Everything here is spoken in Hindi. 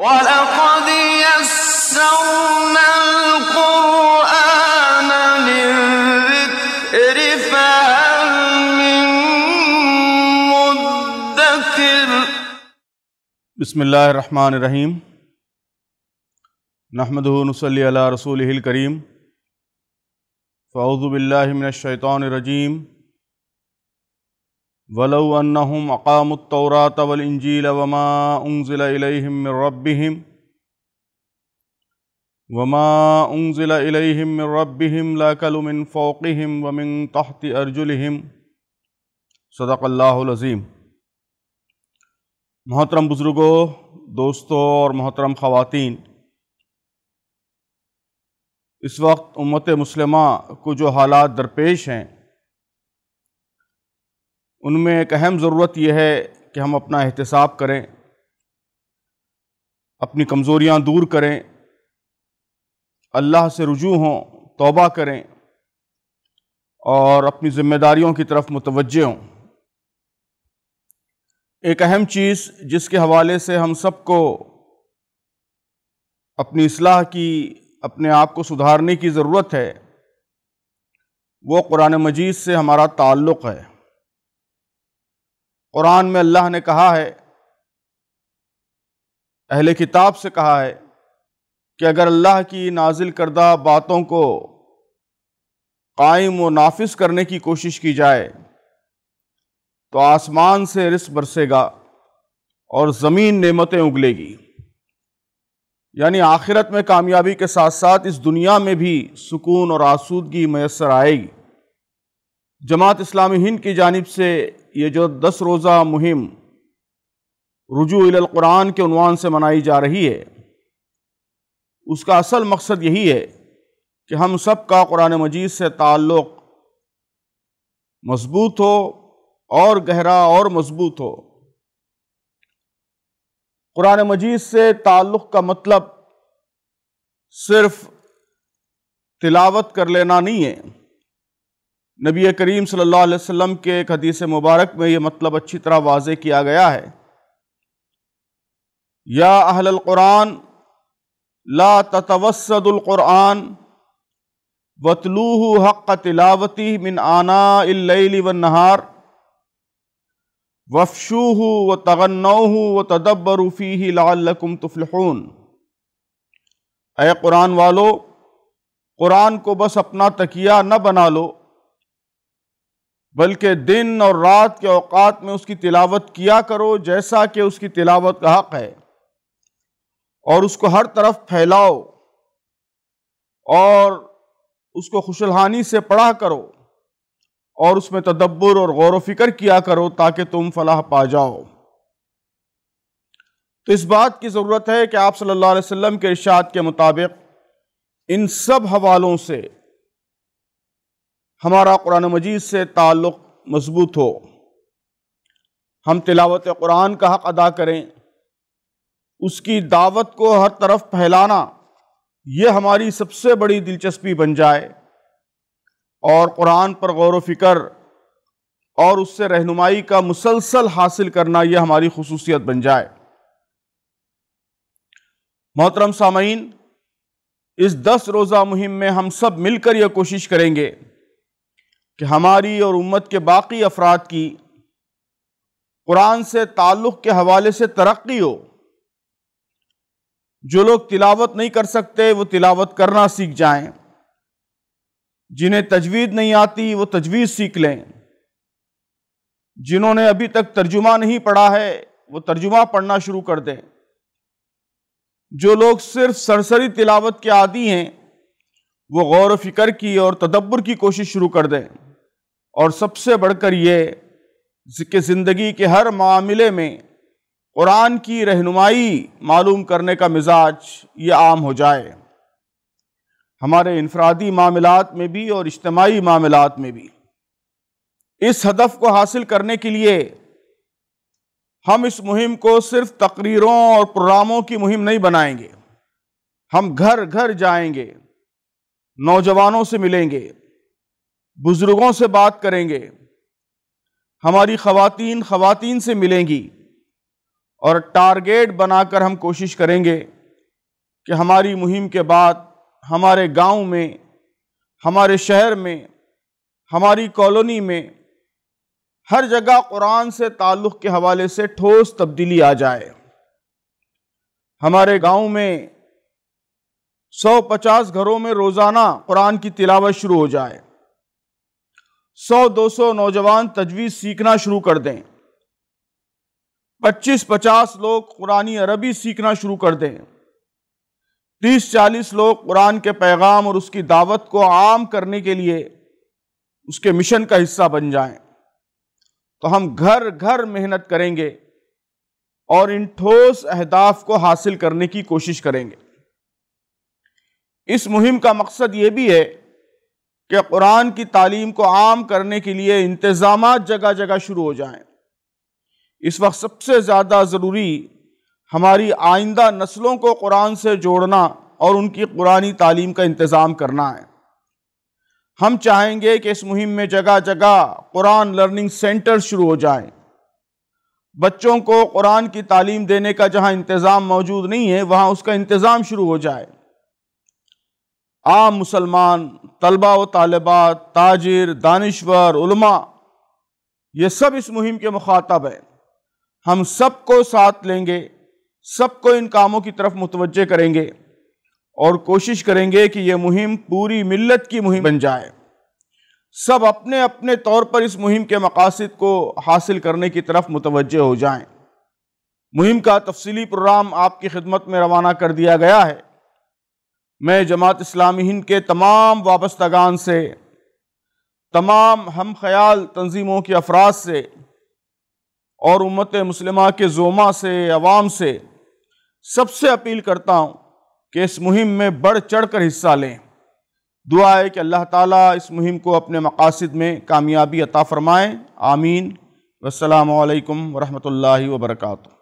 ولقد يسرنا القرآن للذكر بسم الله الرحمن الرحيم نحمده نصلي على رسوله الكريم فأعوذ بالله من الشيطان الرجيم वलौ अन्नहुम अकामुत्तौरात वल इंजील वमा उंजिल इलैहिम मिन रब्बिहिम वमा उंजिल इलैहिम मिन रब्बिहिम लाकलु मिन फौक़िहिम व मिन तहति अर्जुलिहिम सदक़ल्लाहुल अज़ीम मोहतरम बुज़ुर्गों दोस्तों और मोहतरम ख़वातीन इस वक्त उम्मत मुसलमा को जो हालात दरपेश हैं उनमें एक अहम ज़रूरत यह है कि हम अपना एहतसाब करें अपनी कमज़ोरियाँ दूर करें अल्लाह से रुजू हों तोबा करें और अपनी ज़िम्मेदारियों की तरफ मुतवजह हों एक अहम चीज़ जिसके हवाले से हम सबको अपनी असलाह की अपने आप को सुधारने की ज़रूरत है वो कुरान मजीद से हमारा ताल्लुक़ है कुरान में अल्लाह ने कहा है अहले किताब से कहा है कि अगर अल्लाह की नाजिल करदा बातों को कायम व नाफिज करने की कोशिश की जाए तो आसमान से रिस बरसेगा और ज़मीन नेमतें उगलेगी यानी आखिरत में कामयाबी के साथ साथ इस दुनिया में भी सुकून और आसूदगी मैसर आएगी जमात इस्लामी हिंद की जानब से ये जो दस रोज़ा मुहिम रजू कुरान के उनवान से मनाई जा रही है उसका असल मकसद यही है कि हम सब का कुरान मजीद से ताल्लुक़ मजबूत हो और गहरा और मजबूत हो कुरान मजीद से ताल्लुक़ का मतलब सिर्फ तिलावत कर लेना नहीं है नबी करीम सल्लल्लाहु अलैहि वसल्लम के एक हदीस मुबारक में ये मतलब अच्छी तरह वाज किया गया है या अहल कुरान ला कुरान वतलूह हक़ तिलावती मिन आना व नहार वफशूह व तगन्नऊ व तदब्बरूफ़ी लाकुम तुफलहून ए कुरान वालो कुरान को बस अपना तकिया न बना लो बल्कि दिन और रात के अवकात में उसकी तिलावत किया करो जैसा कि उसकी तिलावत का हक़ है और उसको हर तरफ फैलाओ और उसको खुशलहानी से पढ़ा करो और उसमें तदब्बर और गौर फिक्र किया करो ताकि तुम फलाह पा जाओ तो इस बात की ज़रूरत है कि आप सल्लल्लाहु अलैहि वसल्लम के इरशाद के मुताबिक इन सब हवालों से हमारा कुरान मजीद से ताल्लुक़ मजबूत हो हम तिलावत कुरान का हक़ अदा करें उसकी दावत को हर तरफ फैलाना ये हमारी सबसे बड़ी दिलचस्पी बन जाए और कुरान पर गौर फिक्र और उससे रहनुमाई का मुसलसल हासिल करना यह हमारी खसूसियत बन जाए मोहतरम सामीन इस दस रोज़ा मुहिम में हम सब मिलकर यह कोशिश करेंगे कि हमारी और उम्मत के बाकी अफराद की कुरान से ताल्लुक़ के हवाले से तरक्की हो जो लोग तिलावत नहीं कर सकते वो तिलावत करना सीख जाएं, जिन्हें तजवीज़ नहीं आती वो तजवीज़ सीख लें जिन्होंने अभी तक तर्जुमा नहीं पढ़ा है वो तर्जुमा पढ़ना शुरू कर दें जो लोग सिर्फ सरसरी तिलावत के आदि हैं वो गौर व फिक्र की और तदब्बर की कोशिश शुरू कर दें और सबसे बढ़कर ये कि ज़िंदगी के हर मामले में कुरान की रहनुमाई मालूम करने का मिजाज ये आम हो जाए हमारे इनफरादी मामलात में भी और इज्तमाही मामलात में भी इस हदफ को हासिल करने के लिए हम इस मुहिम को सिर्फ तकरीरों और प्रोग्रामों की मुहिम नहीं बनाएंगे हम घर घर जाएंगे नौजवानों से मिलेंगे बुज़ुर्गों से बात करेंगे हमारी खवातीन खवातीन से मिलेंगी और टारगेट बनाकर हम कोशिश करेंगे कि हमारी मुहिम के बाद हमारे गांव में हमारे शहर में हमारी कॉलोनी में हर जगह कुरान से ताल्लुक़ के हवाले से ठोस तब्दीली आ जाए हमारे गांव में 150 घरों में रोज़ाना कुरान की तिलावत शुरू हो जाए सौ दो सौ नौजवान तजवीज़ सीखना शुरू कर दें पच्चीस पचास लोग कुरानी अरबी सीखना शुरू कर दें तीस चालीस लोग कुरान के पैगाम और उसकी दावत को आम करने के लिए उसके मिशन का हिस्सा बन जाएं, तो हम घर घर मेहनत करेंगे और इन ठोस अहदाफ को हासिल करने की कोशिश करेंगे इस मुहिम का मकसद ये भी है कि कुरान की तालीम को आम करने के लिए इंतज़ाम जगह जगह शुरू हो जाएं। इस वक्त सबसे ज़्यादा ज़रूरी हमारी आइंदा नस्लों को कुरान से जोड़ना और उनकी कुरानी तालीम का इंतज़ाम करना है हम चाहेंगे कि इस मुहिम में जगह जगह कुरान लर्निंग सेंटर शुरू हो जाएं। बच्चों को कुरान की तालीम देने का जहां इंतज़ाम मौजूद नहीं है वहां उसका इंतज़ाम शुरू हो जाए आम मुसलमान तलबा व तालबात ताजिर दानश्वर उलमा ये सब इस मुहिम के मुखातब हैं हम सबको साथ लेंगे सबको इन कामों की तरफ मुतवजह करेंगे और कोशिश करेंगे कि यह मुहिम पूरी मिलत की मुहिम बन जाए सब अपने अपने तौर पर इस मुहिम के मकासद को हासिल करने की तरफ मुतवजह हो जाएं। मुहिम का तफसली प्रोग्राम आपकी खिदमत में रवाना कर दिया गया है मैं जमात इस्लामी हिंद के तमाम वाबस्तगान से तमाम हम ख्याल तंजीमों के अफराद से और उम्मत मुसलमा के जोमा से अवाम से सबसे अपील करता हूँ कि इस मुहिम में बढ़ चढ़ कर हिस्सा लें दुआ है कि अल्लाह ताला इस मुहिम को अपने मकासद में कामयाबी अता फ़रमाएँ आमीन वालकम वरहमल वर्का